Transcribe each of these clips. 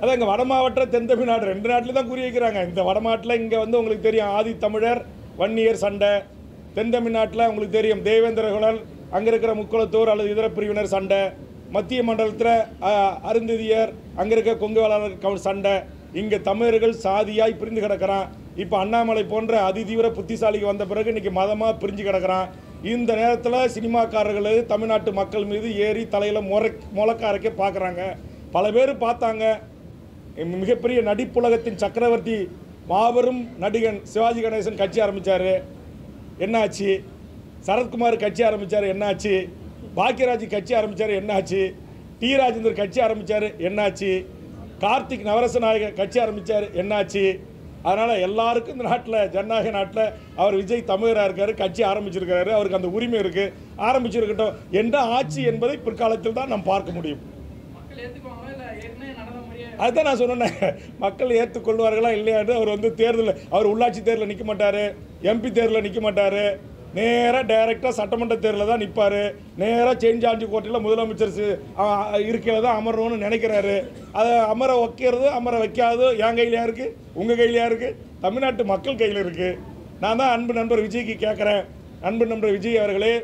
அதான் இங்கே வட மாவட்டம் தென் தமிழ்நாடு ரெண்டு நாட்டில் தான் குறி வைக்கிறாங்க இந்த வடமாட்டில் இங்கே வந்து உங்களுக்கு தெரியும் ஆதி தமிழர் வன்னியர் சண்டை தென் தமிழ்நாட்டில் உங்களுக்கு தெரியும் தேவேந்திர குழல் அங்கே இருக்கிற முக்குளத்தூர் அல்லது இதர பிரிவினர் சண்டை மத்திய மண்டலத்தில் அருந்ததியர் அங்கே இருக்க கொங்கு வேளாளர் சண்டை இங்கே தமிழர்கள் சாதியாய் பிரிந்து கிடக்கிறான் இப்போ அண்ணாமலை போன்ற அதிதீவிர புத்திசாலிக்கு வந்த பிறகு இன்றைக்கி மதமாக பிரிஞ்சு கிடக்கிறான் இந்த நேரத்தில் சினிமாக்காரர்கள் தமிழ்நாட்டு மக்கள் மீது ஏறி தலையில் முறை முழக்க அரைக்க பார்க்குறாங்க பல பேர் பார்த்தாங்க மிகப்பெரிய நடிப்புலகத்தின் சக்கரவர்த்தி மாபெரும் நடிகன் சிவாஜி கணேசன் கட்சி ஆரம்பித்தார் என்னாச்சு சரத்குமார் கட்சி ஆரம்பித்தார் என்னாச்சு பாக்கியராஜ் கட்சி ஆரம்பித்தார் என்னாச்சு டி ராஜேந்தர் கட்சி ஆரம்பித்தார் என்னாச்சு கார்த்திக் நாயக கட்சி ஆரம்பித்தார் என்னாச்சு அதனால் எல்லாருக்கும் இந்த நாட்டில் ஜனநாயக நாட்டில் அவர் விஜய் தமிழராக இருக்கார் கட்சி ஆரம்பிச்சிருக்கிறாரு அவருக்கு அந்த உரிமை இருக்குது ஆரம்பிச்சிருக்கட்டும் என்ன ஆட்சி என்பதை பிற்காலத்தில் தான் நாம் பார்க்க முடியும் அதுதான் நான் சொன்னேன் மக்கள் ஏற்றுக்கொள்வார்களா இல்லையான்னு அவர் வந்து தேர்தலில் அவர் உள்ளாட்சி தேர்தலில் நிற்க மாட்டார் எம்பி தேர்தலில் நிற்க மாட்டார் நேராக டைரெக்டாக சட்டமன்ற தேர்தலில் தான் நிற்பார் நேராக சேஞ்ச் ஆஞ்சி கோட்டையில் முதலமைச்சர் இருக்கையில் தான் அமரணும்னு நினைக்கிறாரு அதை அமர வைக்கிறது அமர வைக்காது என் கையிலையா இருக்குது உங்கள் கையிலையா இருக்குது தமிழ்நாட்டு மக்கள் கையில் இருக்குது நான் தான் அன்பு நண்பர் விஜய்க்கு கேட்குறேன் அன்பு நண்பர் விஜய் அவர்களே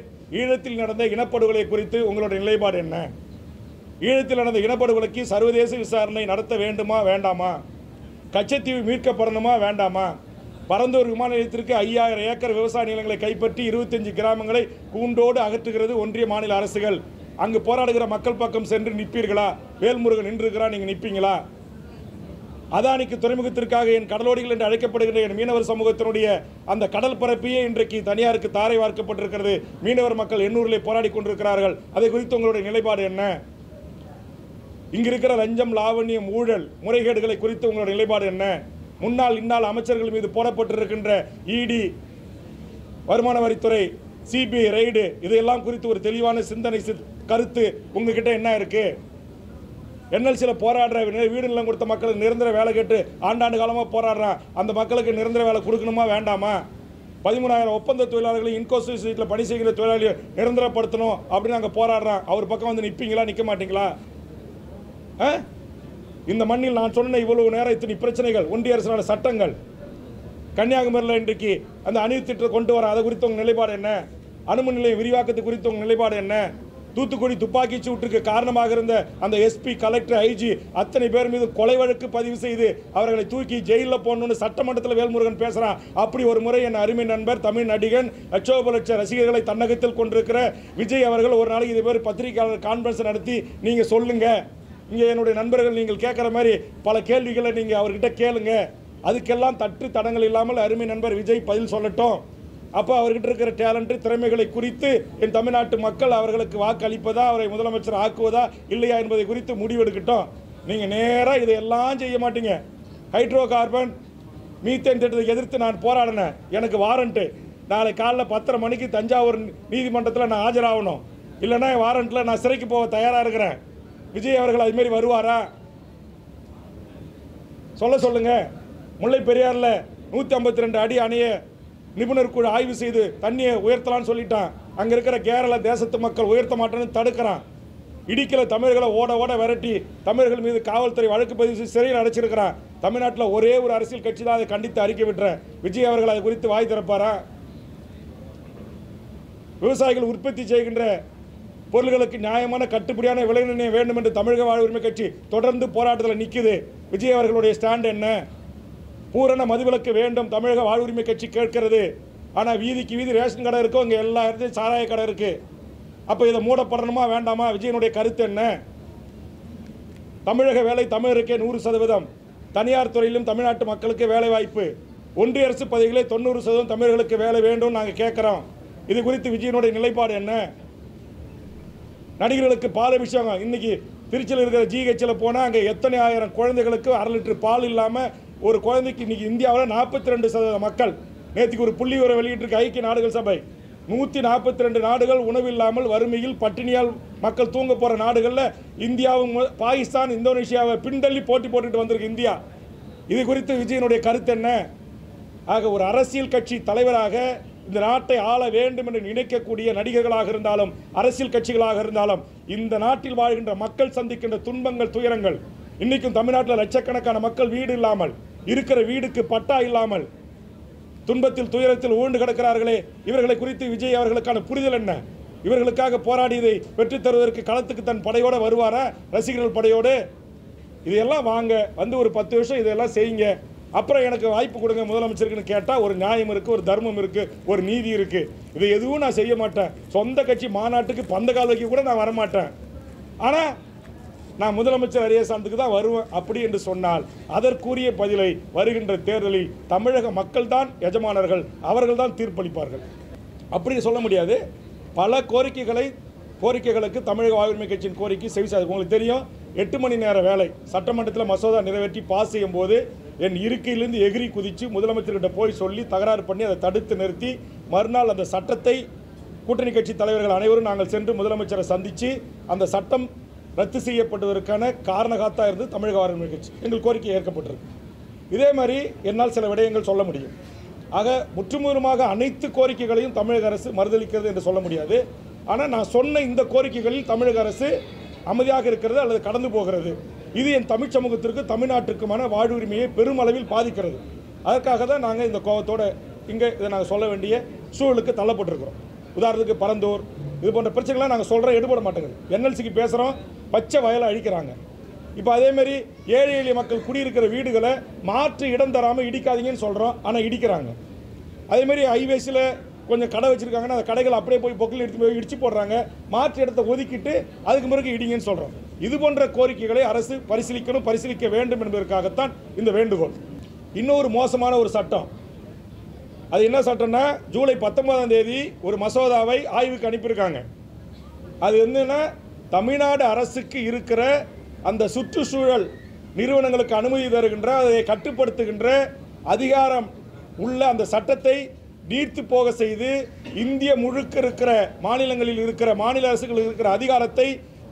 ஈழத்தில் நடந்த இனப்படுகொலை குறித்து உங்களோட நிலைப்பாடு என்ன ஈழத்தில் நடந்த இனப்படுகொலைக்கு சர்வதேச விசாரணை நடத்த வேண்டுமா வேண்டாமா கச்சத்தீவு மீட்கப்படணுமா வேண்டாமா பரந்தூர் விமான நிலையத்திற்கு ஐயாயிரம் ஏக்கர் விவசாய நிலங்களை கைப்பற்றி இருபத்தஞ்சு கிராமங்களை கூண்டோடு அகற்றுகிறது ஒன்றிய மாநில அரசுகள் அங்கு போராடுகிற மக்கள் பக்கம் சென்று நிற்பீர்களா வேல்முருகன் நின்றுக்கிறா நீங்கள் நிற்பீங்களா அதானிக்கு துறைமுகத்திற்காக என் கடலோடிகள் என்று அழைக்கப்படுகின்ற என் மீனவர் சமூகத்தினுடைய அந்த கடல் பரப்பையே இன்றைக்கு தனியாருக்கு தாரை வார்க்கப்பட்டிருக்கிறது மீனவர் மக்கள் எண்ணூரிலே போராடி கொண்டிருக்கிறார்கள் அதை குறித்து உங்களுடைய நிலைப்பாடு என்ன இங்கே இருக்கிற லஞ்சம் லாவண்யம் ஊழல் முறைகேடுகளை குறித்து உங்களோட நிலைப்பாடு என்ன முன்னாள் இந்நாள் அமைச்சர்கள் மீது போடப்பட்டிருக்கின்ற இடி e வருமான வரித்துறை சிபிஐ ரைடு இதையெல்லாம் குறித்து ஒரு தெளிவான சிந்தனை கருத்து உங்ககிட்ட என்ன இருக்குது என்எல்சியில் போராடுற வீடு நிலம் கொடுத்த மக்களுக்கு நிரந்தர வேலை கேட்டு ஆண்டாண்டு காலமாக போராடுறான் அந்த மக்களுக்கு நிரந்தர வேலை கொடுக்கணுமா வேண்டாமா பதிமூணாயிரம் ஒப்பந்த தொழிலாளர்களை இன்கோசிஸ் சீட்டில் பணி செய்கிற தொழிலாளியை நிரந்தரப்படுத்தணும் அப்படின்னு நாங்கள் போராடுறோம் அவர் பக்கம் வந்து நிற்பீங்களா நிற்க மாட்டீங்களா இந்த மண்ணில் நான் சொன்ன இவ்வளவு நேரம் இத்தனை பிரச்சனைகள் ஒன்றிய அரசினால சட்டங்கள் கன்னியாகுமரியில் இன்றைக்கு அந்த அணி திட்டத்தை கொண்டு வர அதை குறித்த உங்கள் நிலைப்பாடு என்ன அணுமின் நிலைய விரிவாக்கத்தை குறித்த உங்கள் நிலைப்பாடு என்ன தூத்துக்குடி துப்பாக்கி சூட்டுக்கு காரணமாக இருந்த அந்த எஸ்பி கலெக்டர் ஐஜி அத்தனை பேர் மீது கொலை வழக்கு பதிவு செய்து அவர்களை தூக்கி ஜெயிலில் போகணுன்னு சட்டமன்றத்தில் வேல்முருகன் பேசுகிறான் அப்படி ஒரு முறை என் அருமை நண்பர் தமிழ் நடிகன் லட்சோப லட்ச ரசிகர்களை தன்னகத்தில் கொண்டிருக்கிற விஜய் அவர்கள் ஒரு நாளைக்கு இது பேர் பத்திரிகையாளர் கான்ஃபரன்ஸ் நடத்தி நீங்கள் சொல்லுங்கள் இங்கே என்னுடைய நண்பர்கள் நீங்கள் கேட்குற மாதிரி பல கேள்விகளை நீங்கள் அவர்கிட்ட கேளுங்க அதுக்கெல்லாம் தட்டு தடங்கள் இல்லாமல் அருமை நண்பர் விஜய் பதில் சொல்லட்டும் அப்போ அவர்கிட்ட இருக்கிற டேலண்ட்டு திறமைகளை குறித்து என் தமிழ்நாட்டு மக்கள் அவர்களுக்கு வாக்களிப்பதா அவரை முதலமைச்சர் ஆக்குவதா இல்லையா என்பதை குறித்து முடிவெடுக்கட்டும் நீங்கள் நேராக இதையெல்லாம் செய்ய மாட்டீங்க ஹைட்ரோ கார்பன் மீத்தேன் திட்டத்தை எதிர்த்து நான் போராடினேன் எனக்கு வாரண்ட்டு நாளை காலைல பத்தரை மணிக்கு தஞ்சாவூர் நீதிமன்றத்தில் நான் ஆஜராகணும் இல்லைன்னா வாரண்ட்டில் நான் சிறைக்கு போக தயாராக இருக்கிறேன் விஜய் அவர்கள் அதுமாரி வருவாரா சொல்ல சொல்லுங்கள் முல்லை பெரியாரில் நூற்றி ஐம்பத்தி ரெண்டு அடி அணைய நிபுணர் குழு ஆய்வு செய்து தண்ணியை உயர்த்தலான்னு சொல்லிட்டான் அங்கே இருக்கிற கேரள தேசத்து மக்கள் உயர்த்த மாட்டேன்னு தடுக்கிறான் இடிக்கல தமிழர்களை ஓட ஓட விரட்டி தமிழர்கள் மீது காவல்துறை வழக்கு பதிவு செய்து சிறையில் அடைச்சிருக்கிறான் தமிழ்நாட்டில் ஒரே ஒரு அரசியல் கட்சி தான் அதை கண்டித்து அறிக்கை விட்டுறேன் விஜய் அவர்கள் அது குறித்து வாய் திறப்பாரா விவசாயிகள் உற்பத்தி செய்கின்ற பொருள்களுக்கு நியாயமான கட்டுப்படியான விலை நிர்ணயம் வேண்டும் என்று தமிழக வாழ் உரிமை கட்சி தொடர்ந்து போராட்டத்தில் நிற்குது விஜய் அவர்களுடைய ஸ்டாண்ட் என்ன பூரண மதுவிலக்கு வேண்டும் தமிழக வாழ் உரிமை கட்சி கேட்கிறது ஆனால் வீதிக்கு வீதி ரேஷன் கடை இருக்கும் இங்கே எல்லா இடத்துலையும் சாராய கடை இருக்குது அப்போ இதை மூடப்படணுமா வேண்டாமா விஜயனுடைய கருத்து என்ன தமிழக வேலை தமிழருக்கே நூறு சதவீதம் தனியார் துறையிலும் தமிழ்நாட்டு மக்களுக்கு வேலை வாய்ப்பு ஒன்றிய அரசு பதவிகளே தொண்ணூறு சதவீதம் தமிழர்களுக்கு வேலை வேண்டும் நாங்கள் கேட்குறோம் இது குறித்து விஜயனுடைய நிலைப்பாடு என்ன நடிகர்களுக்கு பால் அபிஷேகம் இன்றைக்கி திருச்சியில் இருக்கிற ஜிஹெச்சில் போனால் அங்கே எத்தனை ஆயிரம் குழந்தைகளுக்கு அரை லிட்டர் பால் இல்லாமல் ஒரு குழந்தைக்கு இன்றைக்கி இந்தியாவில் நாற்பத்தி ரெண்டு சதவீத மக்கள் நேற்றுக்கு ஒரு புள்ளி உரை வெளியிட்டிருக்கு ஐக்கிய நாடுகள் சபை நூற்றி நாற்பத்தி ரெண்டு நாடுகள் உணவில்லாமல் வறுமையில் பட்டினியால் மக்கள் தூங்க போகிற நாடுகளில் இந்தியாவும் பாகிஸ்தான் இந்தோனேஷியாவை பின்தள்ளி போட்டி போட்டுட்டு வந்திருக்கு இந்தியா இது குறித்து விஜயனுடைய கருத்து என்ன ஆக ஒரு அரசியல் கட்சி தலைவராக இந்த நாட்டை ஆள வேண்டும் என்று நினைக்கக்கூடிய நடிகர்களாக இருந்தாலும் அரசியல் கட்சிகளாக இருந்தாலும் இந்த நாட்டில் வாழ்கின்ற மக்கள் சந்திக்கின்ற துன்பங்கள் துயரங்கள் இன்றைக்கும் தமிழ்நாட்டில் லட்சக்கணக்கான மக்கள் வீடு இல்லாமல் இருக்கிற வீடுக்கு பட்டா இல்லாமல் துன்பத்தில் துயரத்தில் ஊண்டு கிடக்கிறார்களே இவர்களை குறித்து விஜய் அவர்களுக்கான புரிதல் என்ன இவர்களுக்காக போராடியதை வெற்றி தருவதற்கு களத்துக்கு தன் படையோடு வருவாரா ரசிகர்கள் படையோடு இதையெல்லாம் வாங்க வந்து ஒரு பத்து வருஷம் இதையெல்லாம் செய்யுங்க அப்புறம் எனக்கு வாய்ப்பு கொடுங்க முதலமைச்சருக்குன்னு கேட்டால் ஒரு நியாயம் இருக்குது ஒரு தர்மம் இருக்குது ஒரு நீதி இருக்குது இது எதுவும் நான் செய்ய மாட்டேன் சொந்த கட்சி மாநாட்டுக்கு பந்த வைக்க கூட நான் வரமாட்டேன் ஆனால் நான் முதலமைச்சர் அரியசாந்துக்கு தான் வருவேன் அப்படி என்று சொன்னால் அதற்குரிய பதிலை வருகின்ற தேர்தலில் தமிழக மக்கள் தான் எஜமானர்கள் அவர்கள் தான் தீர்ப்பளிப்பார்கள் அப்படி சொல்ல முடியாது பல கோரிக்கைகளை கோரிக்கைகளுக்கு தமிழக வாழ்வுரிமை கட்சியின் கோரிக்கை செவிசாது உங்களுக்கு தெரியும் எட்டு மணி நேர வேலை சட்டமன்றத்தில் மசோதா நிறைவேற்றி பாஸ் செய்யும் போது என் இருக்கையிலிருந்து எகிரி குதித்து முதலமைச்சர்கிட்ட போய் சொல்லி தகராறு பண்ணி அதை தடுத்து நிறுத்தி மறுநாள் அந்த சட்டத்தை கூட்டணி கட்சி தலைவர்கள் அனைவரும் நாங்கள் சென்று முதலமைச்சரை சந்தித்து அந்த சட்டம் ரத்து செய்யப்பட்டதற்கான காரணகாத்தாக இருந்து தமிழக வாரம் கட்சி எங்கள் கோரிக்கை ஏற்கப்பட்டிருக்கு இதே மாதிரி என்னால் சில விடயங்கள் சொல்ல முடியும் ஆக முற்றுமுறுமாக அனைத்து கோரிக்கைகளையும் தமிழக அரசு மறுதளிக்கிறது என்று சொல்ல முடியாது ஆனால் நான் சொன்ன இந்த கோரிக்கைகளில் தமிழக அரசு அமைதியாக இருக்கிறது அல்லது கடந்து போகிறது இது என் தமிழ் சமூகத்திற்கு தமிழ்நாட்டிற்குமான வாழ்வுரிமையை பெருமளவில் பாதிக்கிறது அதற்காக தான் நாங்கள் இந்த கோபத்தோடு இங்கே இதை நாங்கள் சொல்ல வேண்டிய சூழலுக்கு தள்ளப்பட்டிருக்கிறோம் உதாரணத்துக்கு பரந்தூர் இது போன்ற பிரச்சனைகள்லாம் நாங்கள் சொல்கிறோம் எடுபட மாட்டேங்குது என்எல்சிக்கு பேசுகிறோம் பச்சை வயலை அழிக்கிறாங்க இப்போ அதேமாரி ஏழை எளிய மக்கள் குடியிருக்கிற வீடுகளை மாற்று இடம் தராமல் இடிக்காதீங்கன்னு சொல்கிறோம் ஆனால் இடிக்கிறாங்க அதேமாரி ஹைவேஸில் கொஞ்சம் கடை வச்சுருக்காங்கன்னா அந்த கடைகள் அப்படியே போய் பொக்கில் எடுத்து போய் இடிச்சு போடுறாங்க மாற்று இடத்த ஒதுக்கிட்டு அதுக்கு பிறகு இடிங்கன்னு சொல்கிறோம் இது போன்ற கோரிக்கைகளை அரசு பரிசீலிக்கணும் பரிசீலிக்க வேண்டும் என்பதற்காகத்தான் இந்த வேண்டுகோள் இன்னொரு மோசமான ஒரு சட்டம் அது என்ன சட்டம்னா ஜூலை பத்தொன்பதாம் தேதி ஒரு மசோதாவை ஆய்வுக்கு அனுப்பியிருக்காங்க அது என்னென்னா தமிழ்நாடு அரசுக்கு இருக்கிற அந்த சுற்றுச்சூழல் நிறுவனங்களுக்கு அனுமதி தருகின்ற அதை கட்டுப்படுத்துகின்ற அதிகாரம் உள்ள அந்த சட்டத்தை நீர்த்து போக செய்து இந்திய முழுக்க இருக்கிற மாநிலங்களில் இருக்கிற மாநில அரசுகள் இருக்கிற அதிகாரத்தை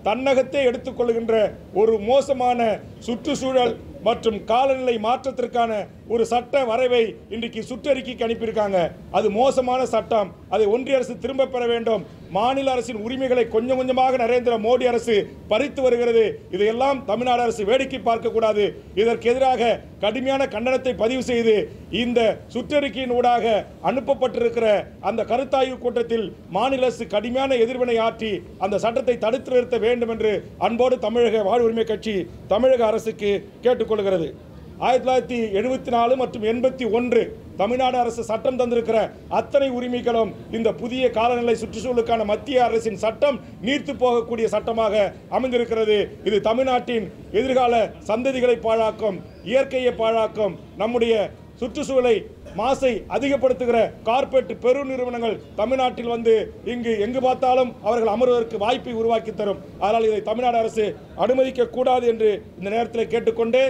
தன்னகத்தே எடுத்துக்கொள்கின்ற ஒரு மோசமான சுற்றுச்சூழல் மற்றும் காலநிலை மாற்றத்திற்கான ஒரு சட்ட வரைவை இன்றைக்கு சுற்றறிக்கைக்கு அனுப்பியிருக்காங்க அது மோசமான சட்டம் அதை ஒன்றிய அரசு திரும்ப பெற வேண்டும் மாநில அரசின் உரிமைகளை கொஞ்சம் கொஞ்சமாக நரேந்திர மோடி அரசு பறித்து வருகிறது இதையெல்லாம் தமிழ்நாடு அரசு வேடிக்கை பார்க்கக்கூடாது இதற்கு எதிராக கடுமையான கண்டனத்தை பதிவு செய்து இந்த சுற்றறிக்கையின் ஊடாக அனுப்பப்பட்டிருக்கிற அந்த கருத்தாய்வு கூட்டத்தில் மாநில அரசு கடுமையான எதிர்வினை ஆற்றி அந்த சட்டத்தை தடுத்து நிறுத்த வேண்டும் என்று அன்போடு தமிழக வாழ்வுரிமை கட்சி தமிழக அரசுக்கு கேட்டுக்கொள்கிறது ஆயிரத்தி தொள்ளாயிரத்தி எழுபத்தி நாலு மற்றும் எண்பத்தி ஒன்று தமிழ்நாடு அரசு சட்டம் தந்திருக்கிற அத்தனை உரிமைகளும் இந்த புதிய காலநிலை சுற்றுச்சூழலுக்கான மத்திய அரசின் சட்டம் நீர்த்து போகக்கூடிய சட்டமாக அமைந்திருக்கிறது இது தமிழ்நாட்டின் எதிர்கால சந்ததிகளை பாழாக்கும் இயற்கையை பாழாக்கும் நம்முடைய சுற்றுச்சூழலை மாசை அதிகப்படுத்துகிற கார்ப்பரேட் பெரு நிறுவனங்கள் தமிழ்நாட்டில் வந்து இங்கு எங்கு பார்த்தாலும் அவர்கள் அமர்வதற்கு வாய்ப்பை உருவாக்கி தரும் அதனால் இதை தமிழ்நாடு அரசு அனுமதிக்க கூடாது என்று இந்த நேரத்தில் கேட்டுக்கொண்டு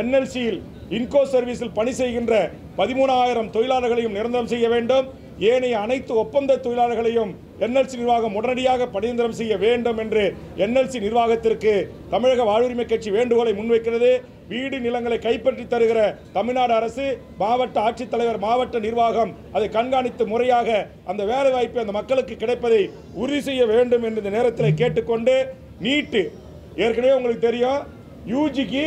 என்எல்சியில் இன்கோ சர்வீஸில் பணி செய்கின்ற பதிமூணாயிரம் தொழிலாளர்களையும் நிரந்தரம் செய்ய வேண்டும் ஏனைய அனைத்து ஒப்பந்த தொழிலாளர்களையும் என்எல்சி நிர்வாகம் உடனடியாக பணிநிரம் செய்ய வேண்டும் என்று என்எல்சி நிர்வாகத்திற்கு தமிழக வாழ்வுரிமை கட்சி வேண்டுகோளை முன்வைக்கிறது வீடு நிலங்களை கைப்பற்றி தருகிற தமிழ்நாடு அரசு மாவட்ட ஆட்சித்தலைவர் மாவட்ட நிர்வாகம் அதை கண்காணித்து முறையாக அந்த வேலை வாய்ப்பு அந்த மக்களுக்கு கிடைப்பதை உறுதி செய்ய வேண்டும் என்று இந்த நேரத்தில் கேட்டுக்கொண்டு நீட்டு ஏற்கனவே உங்களுக்கு தெரியும் யூஜிக்கு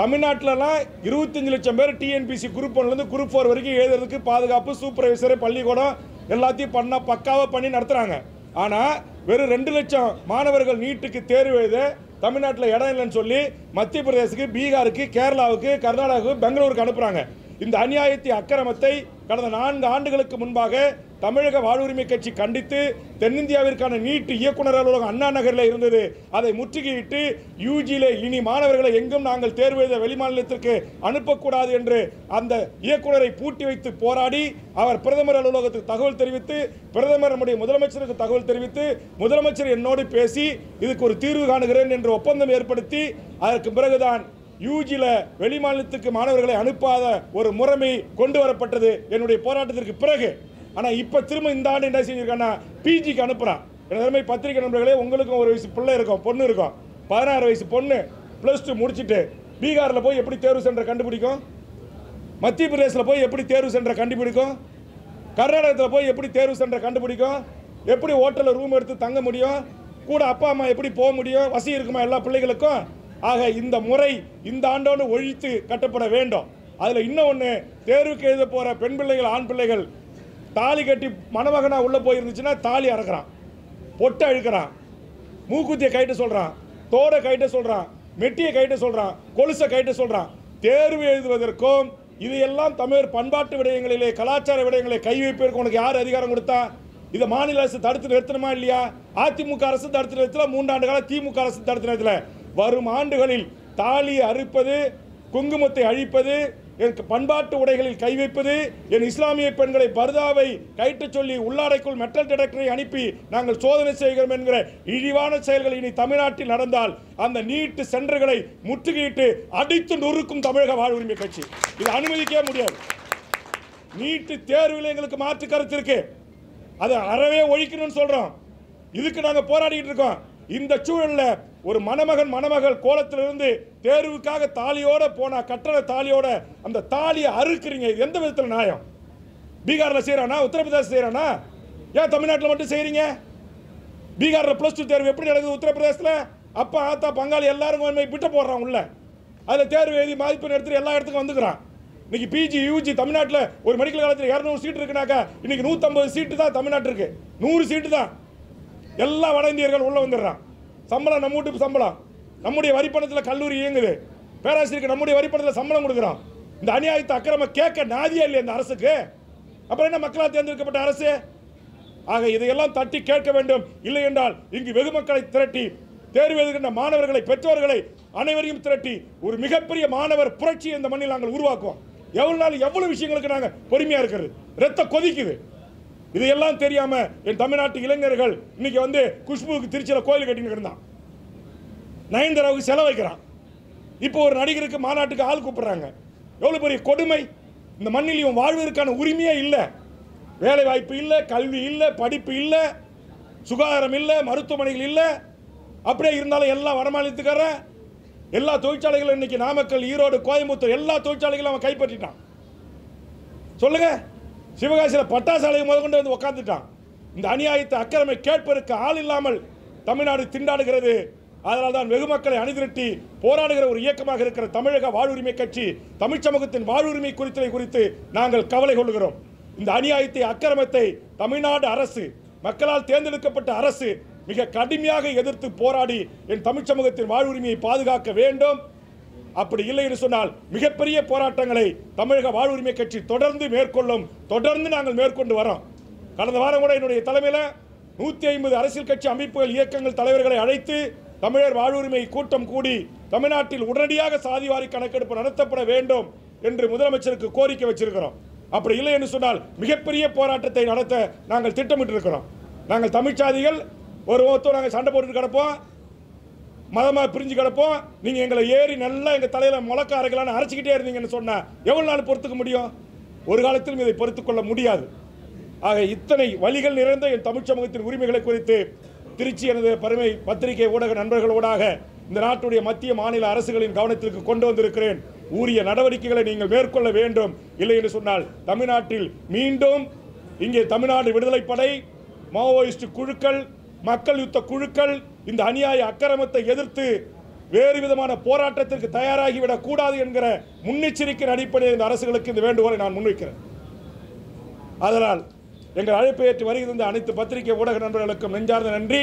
தமிழ்நாட்டிலலாம் இருபத்தஞ்சு லட்சம் பேர் டிஎன்பிசி குரூப் ஒன்லேருந்து குரூப் ஃபோர் வரைக்கும் எழுதுறதுக்கு பாதுகாப்பு சூப்பர்வைசர் பள்ளிக்கூடம் எல்லாத்தையும் பண்ணால் பக்காவாக பண்ணி நடத்துகிறாங்க ஆனால் வெறும் ரெண்டு லட்சம் மாணவர்கள் நீட்டுக்கு தேர்வு எழுத தமிழ்நாட்டில் இடம் இல்லைன்னு சொல்லி மத்திய பிரதேசுக்கு பீகாருக்கு கேரளாவுக்கு கர்நாடகாவுக்கு பெங்களூருக்கு அனுப்புகிறாங்க இந்த அநியாயத்தை அக்கிரமத்தை கடந்த நான்கு ஆண்டுகளுக்கு முன்பாக தமிழக வாழ்வுரிமை கட்சி கண்டித்து தென்னிந்தியாவிற்கான நீட்டு இயக்குனர் அலுவலகம் அண்ணா நகரில் இருந்தது அதை முற்றுகையிட்டு யூஜியில் இனி மாணவர்களை எங்கும் நாங்கள் தேர்வு எழுத வெளிமாநிலத்திற்கு அனுப்பக்கூடாது என்று அந்த இயக்குனரை பூட்டி வைத்து போராடி அவர் பிரதமர் அலுவலகத்துக்கு தகவல் தெரிவித்து பிரதமர் நம்முடைய முதலமைச்சருக்கு தகவல் தெரிவித்து முதலமைச்சர் என்னோடு பேசி இதுக்கு ஒரு தீர்வு காணுகிறேன் என்று ஒப்பந்தம் ஏற்படுத்தி அதற்கு பிறகுதான் யூஜியில் வெளிமாநிலத்துக்கு மாணவர்களை அனுப்பாத ஒரு முறைமை கொண்டு வரப்பட்டது என்னுடைய போராட்டத்திற்கு பிறகு ஆனால் இப்போ திரும்ப இந்த ஆண்டு என்ன செஞ்சுருக்கான்னா பிஜிக்கு அனுப்புகிறான் எனது மாதிரி பத்திரிகை நண்பர்களே உங்களுக்கும் ஒரு வயசு பிள்ளை இருக்கும் பொண்ணு இருக்கும் பதினாறு வயசு பொண்ணு ப்ளஸ் டூ முடிச்சுட்டு பீகாரில் போய் எப்படி தேர்வு சென்ற கண்டுபிடிக்கும் மத்திய பிரதேசில் போய் எப்படி தேர்வு சென்ற கண்டுபிடிக்கும் கர்நாடகத்தில் போய் எப்படி தேர்வு சென்ற கண்டுபிடிக்கும் எப்படி ஹோட்டலில் ரூம் எடுத்து தங்க முடியும் கூட அப்பா அம்மா எப்படி போக முடியும் வசதி இருக்குமா எல்லா பிள்ளைகளுக்கும் ஆக இந்த முறை இந்த ஆண்டோடு ஒழித்து கட்டப்பட வேண்டும் அதில் இன்னும் ஒன்று தேர்வுக்கு எழுத போகிற பெண் பிள்ளைகள் ஆண் பிள்ளைகள் தாலி கட்டி மணமகனாக உள்ளே போயிருந்துச்சுன்னா தாலி அறக்கிறான் பொட்டை அழுக்கிறான் மூக்குத்தியை கைட்ட சொல்கிறான் தோடை கைட்ட சொல்கிறான் மெட்டியை கைட்ட சொல்கிறான் கொலுசை கைட்ட சொல்கிறான் தேர்வு எழுதுவதற்கும் இது எல்லாம் தமிழர் பண்பாட்டு விடயங்களிலே கலாச்சார விடயங்களை கை வைப்பதற்கு உனக்கு யார் அதிகாரம் கொடுத்தா இதை மாநில அரசு தடுத்து நிறுத்தணுமா இல்லையா அதிமுக அரசு தடுத்து நிறுத்தல மூன்றாண்டு கால திமுக அரசு தடுத்து நிறுத்தல வரும் ஆண்டுகளில் தாலி அறுப்பது குங்குமத்தை அழிப்பது என் பண்பாட்டு உடைகளில் கை வைப்பது என் இஸ்லாமிய பெண்களை பர்தாவை கைட்டு சொல்லி உள்ளாடைக்குள் மெட்டல் டிடெக்டரை அனுப்பி நாங்கள் சோதனை செய்கிறோம் என்கிற இழிவான செயல்கள் இனி தமிழ்நாட்டில் நடந்தால் அந்த நீட்டு சென்டர்களை முற்றுகையிட்டு அடித்து நொறுக்கும் தமிழக வாழ்வுரிமை கட்சி இது அனுமதிக்கவே முடியாது நீட்டு தேர்வில் எங்களுக்கு மாற்று கருத்து இருக்கு அதை அறவே ஒழிக்கணும்னு சொல்கிறோம் இதுக்கு நாங்கள் போராடிக்கிட்டு இருக்கோம் இந்த சூழலில் ஒரு மணமகன் மணமகள் கோலத்திலிருந்து தேர்வுக்காக தாலியோட போனா கட்டண தாலியோட அந்த தாலியை அறுக்கிறீங்க இது எந்த விதத்தில் நியாயம் பீகாரில் செய்கிறானா உத்தரப்பிரதேச செய்கிறானா ஏன் தமிழ்நாட்டில் மட்டும் செய்கிறீங்க பீகாரில் ப்ளஸ் டூ தேர்வு எப்படி நடக்குது உத்தரப்பிரதேசத்தில் அப்பா ஆத்தா பங்காளி எல்லாரும் விட்டு போடுறான் உள்ள அதில் தேர்வு எழுதி மதிப்பெண் எடுத்துகிட்டு எல்லா இடத்துக்கும் வந்துக்கிறான் இன்றைக்கி பிஜி யூஜி தமிழ்நாட்டில் ஒரு மெடிக்கல் காலத்தில் இரநூறு சீட் இருக்குனாக்கா இன்றைக்கி நூற்றம்பது சீட்டு தான் இருக்கு நூறு சீட்டு தான் எல்லா வட இந்தியர்கள் உள்ளே வந்துடுறான் சம்பளம் நம்ம வீட்டுக்கு சம்பளம் நம்முடைய வரிப்பணத்தில் கல்லூரி இயங்குது பேராசிரியருக்கு நம்முடைய வரிப்பணத்தில் சம்பளம் கொடுக்குறோம் இந்த அநியாயத்தை அக்கிரம கேட்க நாதியே இல்லையா இந்த அரசுக்கு அப்புறம் என்ன மக்களால் தேர்ந்தெடுக்கப்பட்ட அரசு ஆக இதையெல்லாம் தட்டி கேட்க வேண்டும் இல்லை என்றால் இங்கு வெகு மக்களை திரட்டி தேர்வு எழுதுகின்ற மாணவர்களை பெற்றோர்களை அனைவரையும் திரட்டி ஒரு மிகப்பெரிய மாணவர் புரட்சி இந்த மண்ணில் நாங்கள் உருவாக்குவோம் எவ்வளவு நாள் எவ்வளவு விஷயங்களுக்கு நாங்கள் பொறுமையாக இருக்கிறது ரத்த கொதிக்குது இதையெல்லாம் தெரியாமல் என் தமிழ்நாட்டு இளைஞர்கள் இன்னைக்கு வந்து குஷ்புவுக்கு திருச்சியில் கோயில் கட்டின்னு இருந்தான் நயன்தாராவுக்கு செலவைக்கிறான் இப்போ ஒரு நடிகருக்கு மாநாட்டுக்கு ஆள் கூப்பிட்றாங்க எவ்வளோ பெரிய கொடுமை இந்த மண்ணில் இவன் வாழ்வதற்கான உரிமையே இல்லை வேலை வாய்ப்பு இல்லை கல்வி இல்லை படிப்பு இல்லை சுகாதாரம் இல்லை மருத்துவமனைகள் இல்லை அப்படியே இருந்தாலும் எல்லாம் வடமாநிலத்துக்காரன் எல்லா தொழிற்சாலைகளும் இன்னைக்கு நாமக்கல் ஈரோடு கோயம்புத்தூர் எல்லா தொழிற்சாலைகளும் அவன் கைப்பற்றிட்டான் சொல்லுங்கள் சிவகாசியில் பட்டாசாலையை ஆலையை முதற்கொண்டு வந்து உட்காந்துட்டான் இந்த அநியாயத்தை அக்கிரமை கேட்பதற்கு ஆள் இல்லாமல் தமிழ்நாடு திண்டாடுகிறது அதனால் தான் வெகு மக்களை அணிதிரட்டி போராடுகிற ஒரு இயக்கமாக இருக்கிற தமிழக வாழ்வுரிமை கட்சி தமிழ் சமூகத்தின் வாழ்வுரிமை குறித்தலை குறித்து நாங்கள் கவலை கொள்கிறோம் இந்த அநியாயத்தை அக்கிரமத்தை தமிழ்நாடு அரசு மக்களால் தேர்ந்தெடுக்கப்பட்ட அரசு மிக கடுமையாக எதிர்த்து போராடி என் தமிழ் சமூகத்தின் வாழ்வுரிமையை பாதுகாக்க வேண்டும் அப்படி இல்லை என்று சொன்னால் மிகப்பெரிய போராட்டங்களை தமிழக வாழ்வுரிமை கட்சி தொடர்ந்து மேற்கொள்ளும் தொடர்ந்து நாங்கள் மேற்கொண்டு வரோம் கடந்த வாரம் கூட என்னுடைய தலைமையில் நூற்றி ஐம்பது அரசியல் கட்சி அமைப்புகள் இயக்கங்கள் தலைவர்களை அழைத்து தமிழர் வாழ்வுரிமை கூட்டம் கூடி தமிழ்நாட்டில் உடனடியாக சாதிவாரி கணக்கெடுப்பு நடத்தப்பட வேண்டும் என்று முதலமைச்சருக்கு கோரிக்கை வச்சிருக்கிறோம் அப்படி இல்லை என்று சொன்னால் மிகப்பெரிய போராட்டத்தை நடத்த நாங்கள் திட்டமிட்டு இருக்கிறோம் நாங்கள் தமிழ்ச்சாதிகள் ஒரு ஒருத்தர் நாங்கள் சண்டை போட்டு கிடப்போம் மதமாக பிரிஞ்சு கிடப்போம் நீங்கள் எங்களை ஏறி நல்லா எங்கள் தலையில் முழக்க அரைக்கலான்னு அரைச்சிக்கிட்டே இருந்தீங்கன்னு சொன்னால் எவ்வளோ நாள் பொறுத்துக்க முடியும் ஒரு காலத்திலும் இதை பொறுத்துக்கொள்ள முடியாது ஆக இத்தனை வழிகள் நிறைந்த என் தமிழ் சமூகத்தின் உரிமைகளை குறித்து திருச்சி எனது பருமை பத்திரிகை ஊடக நண்பர்களோடாக இந்த நாட்டுடைய மத்திய மாநில அரசுகளின் கவனத்திற்கு கொண்டு வந்திருக்கிறேன் உரிய நடவடிக்கைகளை நீங்கள் மேற்கொள்ள வேண்டும் இல்லை என்று சொன்னால் தமிழ்நாட்டில் மீண்டும் இங்கே தமிழ்நாடு விடுதலைப்படை மாவோயிஸ்ட் குழுக்கள் மக்கள் யுத்த குழுக்கள் இந்த அநியாய அக்கிரமத்தை எதிர்த்து வேறு விதமான போராட்டத்திற்கு தயாராகிவிடக் கூடாது என்கிற முன்னெச்சரிக்கையின் அடிப்படையில் இந்த அரசுகளுக்கு இந்த வேண்டுகோளை நான் முன்வைக்கிறேன் அதனால் எங்கள் அழைப்பை ஏற்று வருகிற அனைத்து பத்திரிகை ஊடக நண்பர்களுக்கும் நெஞ்சார்ந்த நன்றி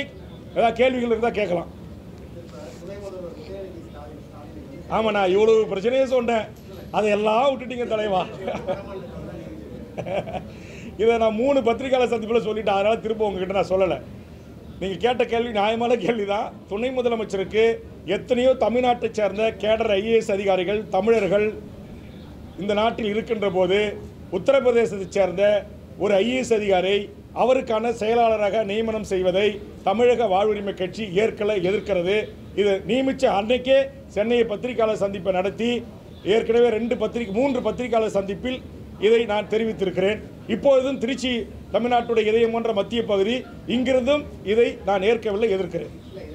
ஏதாவது கேள்விகள் இருந்தால் கேட்கலாம் ஆமாம் நான் இவ்வளவு பிரச்சனையே சொன்னேன் அதையெல்லாம் விட்டுட்டீங்க தலைவா இதை நான் மூணு பத்திரிகையாளர் சந்திப்பில் சொல்லிட்டேன் அதனால் திரும்ப உங்ககிட்ட நான் சொல்லலை நீங்கள் கேட்ட கேள்வி நியாயமான கேள்வி தான் துணை முதலமைச்சருக்கு எத்தனையோ தமிழ்நாட்டை சேர்ந்த கேடர் ஐஏஎஸ் அதிகாரிகள் தமிழர்கள் இந்த நாட்டில் இருக்கின்ற போது உத்தரப்பிரதேசத்தை சேர்ந்த ஒரு ஐஏஎஸ் அதிகாரி அவருக்கான செயலாளராக நியமனம் செய்வதை தமிழக வாழ்வுரிமை கட்சி ஏற்கனவே எதிர்க்கிறது இது நியமித்த அன்னைக்கே சென்னையை பத்திரிகையாளர் சந்திப்பை நடத்தி ஏற்கனவே ரெண்டு பத்திரிகை மூன்று பத்திரிகையாளர் சந்திப்பில் இதை நான் தெரிவித்திருக்கிறேன் இப்பொழுதும் திருச்சி தமிழ்நாட்டுடைய இதயம் போன்ற மத்திய பகுதி இங்கிருந்தும் இதை நான் ஏற்கவில்லை எதிர்க்கிறேன்